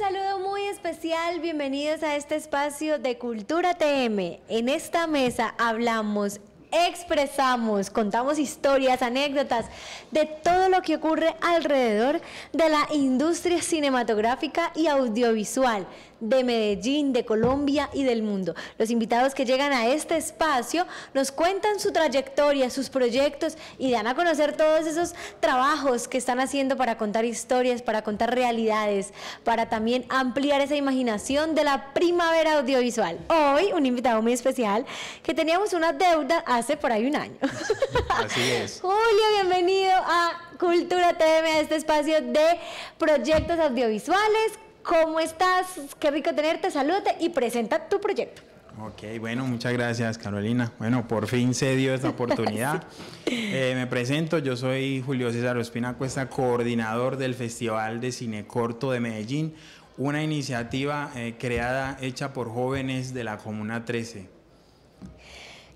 Un saludo muy especial, bienvenidos a este espacio de Cultura TM. En esta mesa hablamos expresamos, contamos historias, anécdotas de todo lo que ocurre alrededor de la industria cinematográfica y audiovisual, de Medellín, de Colombia y del mundo. Los invitados que llegan a este espacio nos cuentan su trayectoria, sus proyectos y dan a conocer todos esos trabajos que están haciendo para contar historias, para contar realidades, para también ampliar esa imaginación de la primavera audiovisual. Hoy un invitado muy especial que teníamos una deuda hace por ahí un año. Así es. Julio, bienvenido a Cultura TM, a este espacio de proyectos audiovisuales ¿Cómo estás? Qué rico tenerte, salúdate y presenta tu proyecto. Ok, bueno, muchas gracias Carolina. Bueno, por fin se dio esta oportunidad. Eh, me presento, yo soy Julio César Espina Cuesta, coordinador del Festival de Cine Corto de Medellín, una iniciativa eh, creada, hecha por jóvenes de la Comuna 13.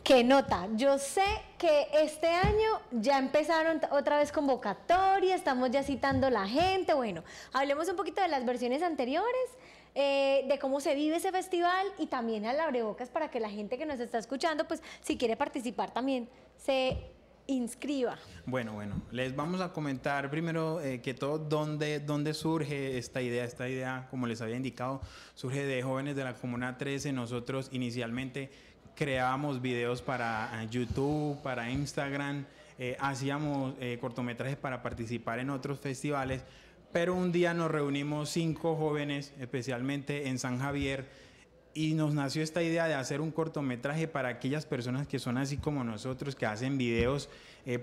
¿Qué nota? Yo sé que este año ya empezaron otra vez convocatoria, estamos ya citando la gente. Bueno, hablemos un poquito de las versiones anteriores, eh, de cómo se vive ese festival y también al abrebocas para que la gente que nos está escuchando, pues si quiere participar también, se inscriba. Bueno, bueno, les vamos a comentar primero eh, que todo dónde, dónde surge esta idea. Esta idea, como les había indicado, surge de jóvenes de la Comuna 13. Nosotros inicialmente creábamos videos para eh, YouTube, para Instagram, eh, hacíamos eh, cortometrajes para participar en otros festivales, pero un día nos reunimos cinco jóvenes, especialmente en San Javier, y nos nació esta idea de hacer un cortometraje para aquellas personas que son así como nosotros, que hacen videos,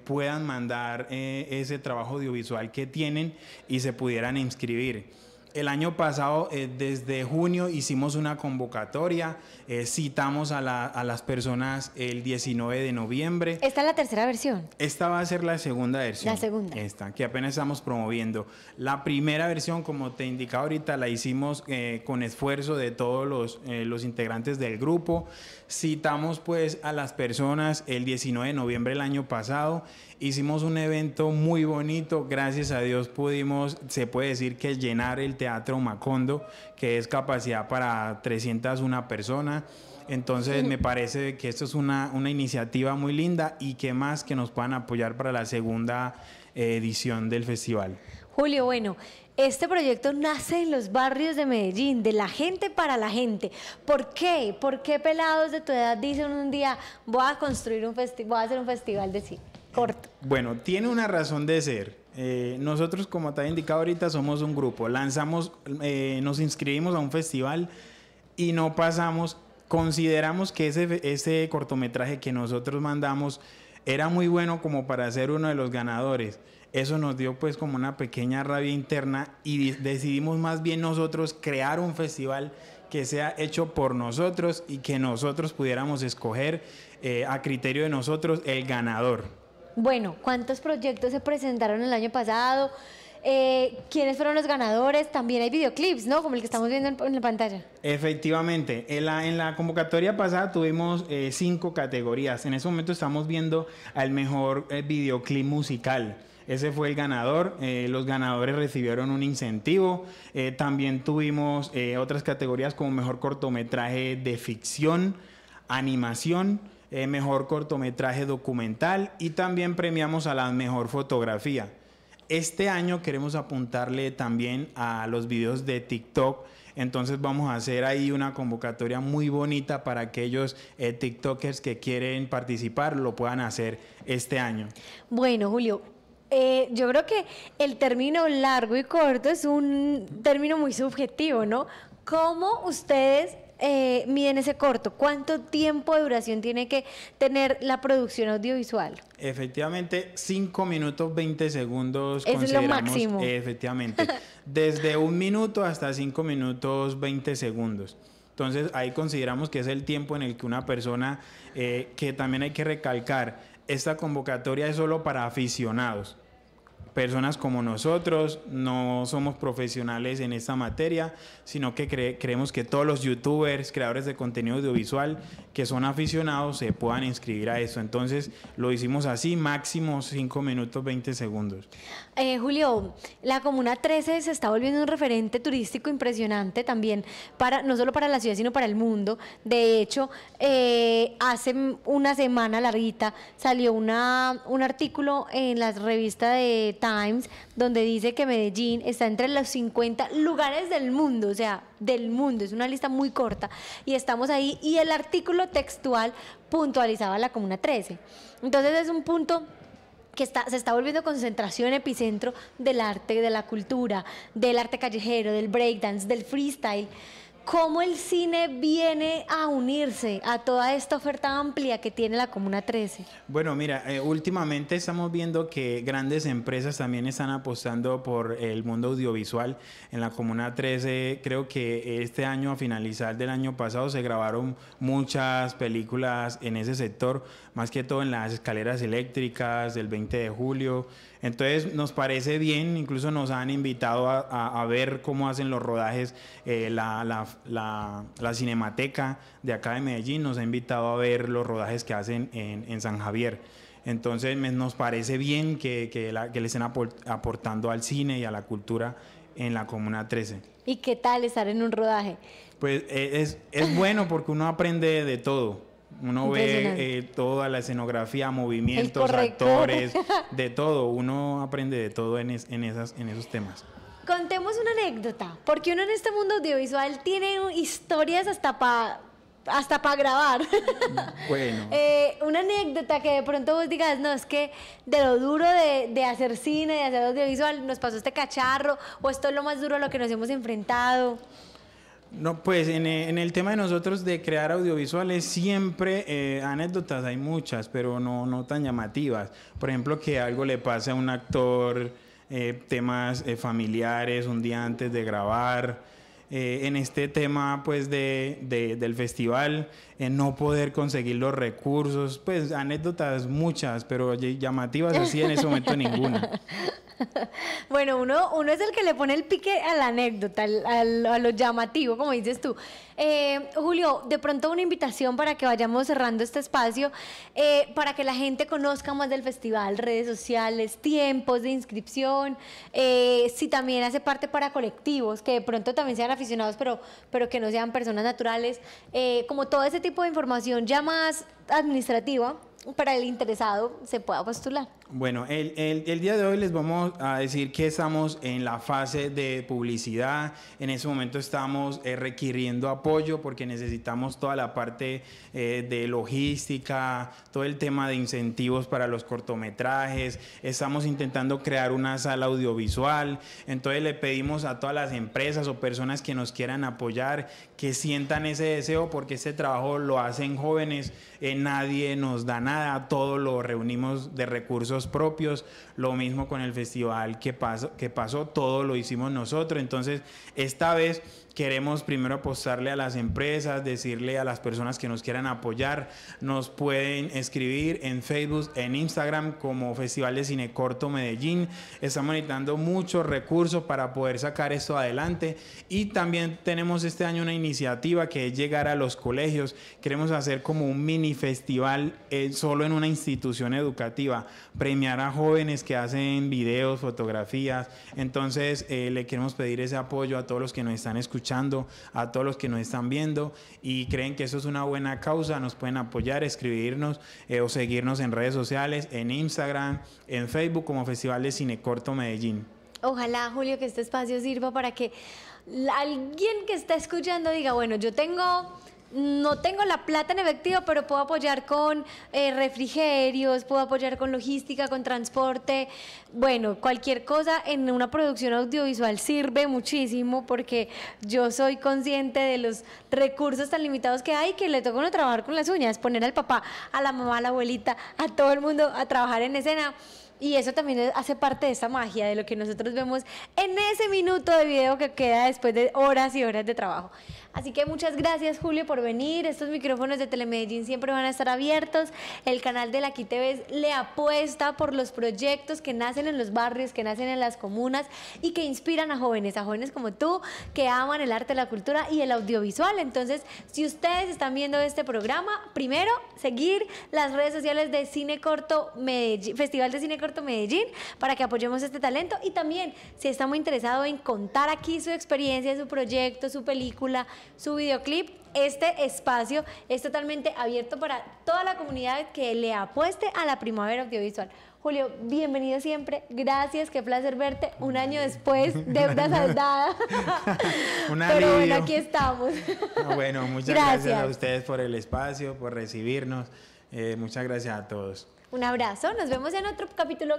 puedan mandar ese trabajo audiovisual que tienen y se pudieran inscribir. El año pasado, eh, desde junio, hicimos una convocatoria, eh, citamos a, las personas el 19 de noviembre. Esta es la tercera versión. Esta va a ser la segunda versión. La segunda. Esta, que apenas estamos promoviendo. La primera versión, como te indicaba ahorita, la hicimos eh, con esfuerzo de todos los, integrantes del grupo. Citamos pues a las personas el 19 de noviembre del año pasado Hicimos un evento muy bonito, gracias a Dios pudimos, se puede decir que llenar el Teatro Macondo, que es capacidad para 301 personas. Entonces me parece que esto es una, iniciativa muy linda y que más que nos puedan apoyar para la segunda eh, edición del festival. Julio, bueno, este proyecto nace en los barrios de Medellín, de la gente para la gente. ¿Por qué? ¿Por qué pelados de tu edad dicen un día voy a construir un festival, voy a hacer un festival de cine? Bueno, tiene una razón de ser. Eh, nosotros, como te he indicado ahorita, somos un grupo. Lanzamos, eh, nos inscribimos a un festival y no pasamos. Consideramos que ese, cortometraje que nosotros mandamos era muy bueno como para ser uno de los ganadores. Eso nos dio pues como una pequeña rabia interna y decidimos más bien nosotros crear un festival que sea hecho por nosotros y que nosotros pudiéramos escoger eh, a criterio de nosotros el ganador. Bueno, ¿cuántos proyectos se presentaron el año pasado? Eh, ¿Quiénes fueron los ganadores? También hay videoclips, ¿no? Como el que estamos viendo en, la pantalla. Efectivamente, en la, convocatoria pasada tuvimos eh, cinco categorías. En ese momento estamos viendo al mejor eh, videoclip musical. Ese fue el ganador. los ganadores recibieron un incentivo. también tuvimos otras categorías como mejor cortometraje de ficción, animación eh, mejor cortometraje documental y también premiamos a la mejor fotografía. Este año queremos apuntarle también a los videos de TikTok. Entonces vamos a hacer ahí una convocatoria muy bonita para aquellos eh, TikTokers que quieren participar, lo puedan hacer este año. Bueno, Julio, eh, yo creo que el término largo y corto es un término muy subjetivo, ¿no? ¿Cómo ustedes eh, miden ese corto? ¿Cuánto tiempo de duración tiene que tener la producción audiovisual? Efectivamente, 5 minutos 20 segundos. es lo máximo. Efectivamente. desde un minuto hasta 5 minutos 20 segundos. Entonces ahí consideramos que es el tiempo en el que una persona, eh, que también hay que recalcar, esta convocatoria es solo para aficionados personas como nosotros, no somos profesionales en esta materia, sino que creemos que todos los youtubers, creadores de contenido audiovisual que son aficionados se puedan inscribir a esto. Entonces lo hicimos así, máximo 5 minutos 20 segundos. Eh, Julio, la Comuna 13 se está volviendo un referente turístico impresionante también, para, no solo para la ciudad, sino para el mundo. De hecho, eh, hace una semana, Larguita, salió una, un artículo en la revista de Times, donde dice que Medellín está entre los 50 lugares del mundo, o sea, del mundo, es una lista muy corta, y estamos ahí, y el artículo textual puntualizaba la Comuna 13. Entonces es un punto que está, se está volviendo concentración epicentro del arte, de la cultura, del arte callejero, del breakdance, del freestyle cómo el cine viene a unirse a toda esta oferta amplia que tiene la Comuna 13. Bueno, mira, eh, últimamente estamos viendo que grandes empresas también están apostando por el mundo audiovisual. En la Comuna 13 creo que este año, a finalizar del año pasado, se grabaron muchas películas en ese sector, más que todo en las escaleras eléctricas del 20 de julio. Entonces nos parece bien, incluso nos han invitado a, ver cómo hacen los rodajes eh, la, la, Cinemateca de acá de Medellín nos ha invitado a ver los rodajes que hacen en, San Javier. Entonces nos parece bien que, le estén aportando al cine y a la cultura en la Comuna 13. ¿Y qué tal estar en un rodaje? Pues e, es, bueno porque uno aprende de todo. Uno ve eh, toda la escenografía, movimientos, actores, de todo. Uno aprende de todo en esos temas. Contemos una anécdota, porque uno en este mundo audiovisual tiene historias hasta para grabar. Mm, bueno. Eh, una anécdota que de pronto vos digas, no, es que de lo duro de, hacer cine, de hacer audiovisual, nos pasó este cacharro, o esto es lo más duro a lo que nos hemos enfrentado. No, pues en, eh, el tema de nosotros de crear audiovisuales siempre eh, anécdotas hay muchas, pero no, no tan llamativas. Por ejemplo, que algo le pase a un actor eh, temas eh, familiares un día antes de grabar. Eh, en este tema pues de, del festival, en no poder conseguir los recursos, pues anécdotas muchas, pero llamativas así en ese momento ninguna. bueno, uno, uno es el que le pone el pique a la anécdota, a lo llamativo, como dices tú. Eh, Julio, de pronto una invitación para que vayamos cerrando este espacio, eh, para que la gente conozca más del festival, redes sociales, tiempos de inscripción, eh, si también hace parte para colectivos, que de pronto también sean aficionados, pero, pero que no sean personas naturales, como todo ese tipo de información ya más administrativa para el interesado se pueda postular? Bueno, el, día de hoy les vamos a decir que estamos en la fase de publicidad. En ese momento estamos eh, requiriendo apoyo porque necesitamos toda la parte eh, de logística, todo el tema de incentivos para los cortometrajes. Estamos intentando crear una sala audiovisual. Entonces le pedimos a todas las empresas o personas que nos quieran apoyar que sientan ese deseo porque este trabajo lo hacen jóvenes. Eh, nadie nos da nada todo lo reunimos de recursos propios, lo mismo con el festival que pasó, que pasó, todo lo hicimos nosotros, entonces esta vez queremos primero apostarle a las empresas, decirle a las personas que nos quieran apoyar, nos pueden escribir en Facebook, en Instagram como Festival de Cine Corto Medellín, estamos necesitando muchos recursos para poder sacar esto adelante y también tenemos este año una iniciativa que es llegar a los colegios, queremos hacer como un mini festival. en solo en una institución educativa, premiar a jóvenes que hacen videos, fotografías. Entonces, eh, le queremos pedir ese apoyo a todos los que nos están escuchando, a todos los que nos están viendo y creen que eso es una buena causa, nos pueden apoyar, escribirnos eh, o seguirnos en redes sociales, en Instagram, en Facebook como Festival de Cine Corto Medellín. Ojalá, Julio, que este espacio sirva para que alguien que está escuchando diga, bueno, yo tengo no tengo la plata en efectivo, pero puedo apoyar con eh, refrigerios, puedo apoyar con logística, con transporte. Bueno, cualquier cosa en una producción audiovisual sirve muchísimo porque yo soy consciente de los recursos tan limitados que hay que le toca uno trabajar con las uñas, poner al papá, a la mamá, a la abuelita, a todo el mundo a trabajar en escena. Y eso también hace parte de esa magia, de lo que nosotros vemos en ese minuto de video que queda después de horas y horas de trabajo. Así que muchas gracias Julio por venir. Estos micrófonos de Telemedellín siempre van a estar abiertos. El canal de la TV le apuesta por los proyectos que nacen en los barrios, que nacen en las comunas y que inspiran a jóvenes, a jóvenes como tú, que aman el arte, la cultura y el audiovisual. Entonces, si ustedes están viendo este programa, primero seguir las redes sociales de Cine Corto Medellín, Festival de Cine Corto Medellín para que apoyemos este talento y también si está muy interesado en contar aquí su experiencia, su proyecto, su película, su videoclip, este espacio es totalmente abierto para toda la comunidad que le apueste a la primavera audiovisual. Julio, bienvenido siempre. Gracias, qué placer verte. Un año mm. después, deuda saldada. Pero bueno, aquí estamos. Ah, bueno, muchas gracias. a ustedes por el espacio, por recibirnos. Eh, muchas gracias a todos. Un abrazo, nos vemos en otro capítulo.